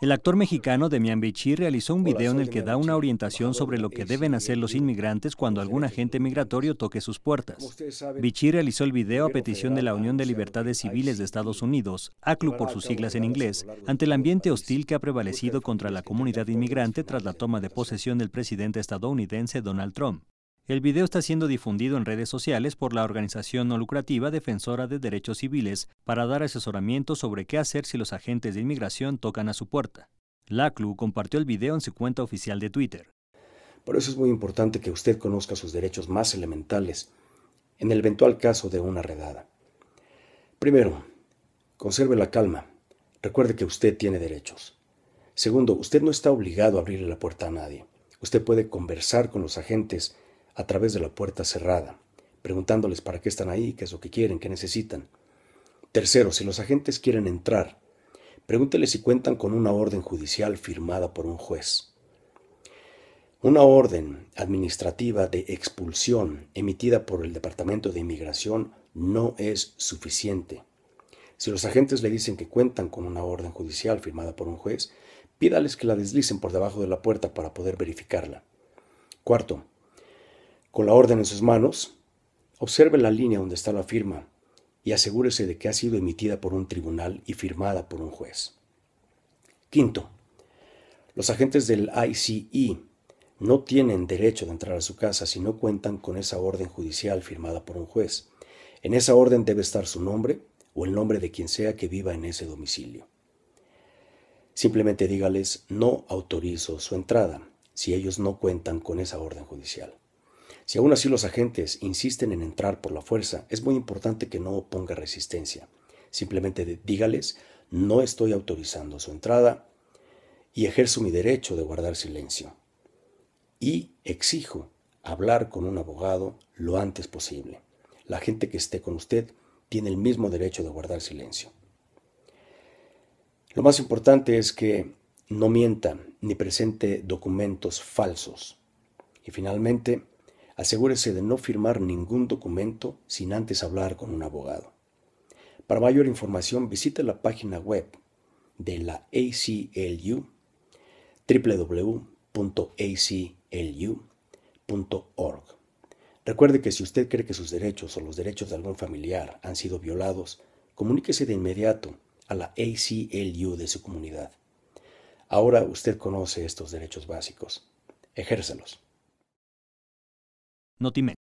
El actor mexicano Demian Bichir realizó un video en el que da una orientación sobre lo que deben hacer los inmigrantes cuando algún agente migratorio toque sus puertas. Bichir realizó el video a petición de la Unión de Libertades Civiles de Estados Unidos, ACLU por sus siglas en inglés, ante el ambiente hostil que ha prevalecido contra la comunidad inmigrante tras la toma de posesión del presidente estadounidense Donald Trump. El video está siendo difundido en redes sociales por la organización no lucrativa Defensora de Derechos Civiles para dar asesoramiento sobre qué hacer si los agentes de inmigración tocan a su puerta. LACLU compartió el video en su cuenta oficial de Twitter. Por eso es muy importante que usted conozca sus derechos más elementales en el eventual caso de una redada. Primero, conserve la calma. Recuerde que usted tiene derechos. Segundo, usted no está obligado a abrirle la puerta a nadie. Usted puede conversar con los agentes a través de la puerta cerrada, preguntándoles para qué están ahí, qué es lo que quieren, qué necesitan. Tercero, si los agentes quieren entrar, pregúnteles si cuentan con una orden judicial firmada por un juez. Una orden administrativa de expulsión emitida por el Departamento de Inmigración no es suficiente. Si los agentes le dicen que cuentan con una orden judicial firmada por un juez, pídales que la deslicen por debajo de la puerta para poder verificarla. Cuarto, con la orden en sus manos, observe la línea donde está la firma y asegúrese de que ha sido emitida por un tribunal y firmada por un juez. Quinto, los agentes del ICE no tienen derecho de entrar a su casa si no cuentan con esa orden judicial firmada por un juez. En esa orden debe estar su nombre o el nombre de quien sea que viva en ese domicilio. Simplemente dígales no autorizo su entrada si ellos no cuentan con esa orden judicial. Si aún así los agentes insisten en entrar por la fuerza, es muy importante que no oponga resistencia. Simplemente dígales, no estoy autorizando su entrada y ejerzo mi derecho de guardar silencio. Y exijo hablar con un abogado lo antes posible. La gente que esté con usted tiene el mismo derecho de guardar silencio. Lo más importante es que no mienta ni presente documentos falsos. Y finalmente, asegúrese de no firmar ningún documento sin antes hablar con un abogado. Para mayor información, visite la página web de la ACLU www.aclu.org. Recuerde que si usted cree que sus derechos o los derechos de algún familiar han sido violados, comuníquese de inmediato a la ACLU de su comunidad. Ahora usted conoce estos derechos básicos. Ejércelos. Notimex.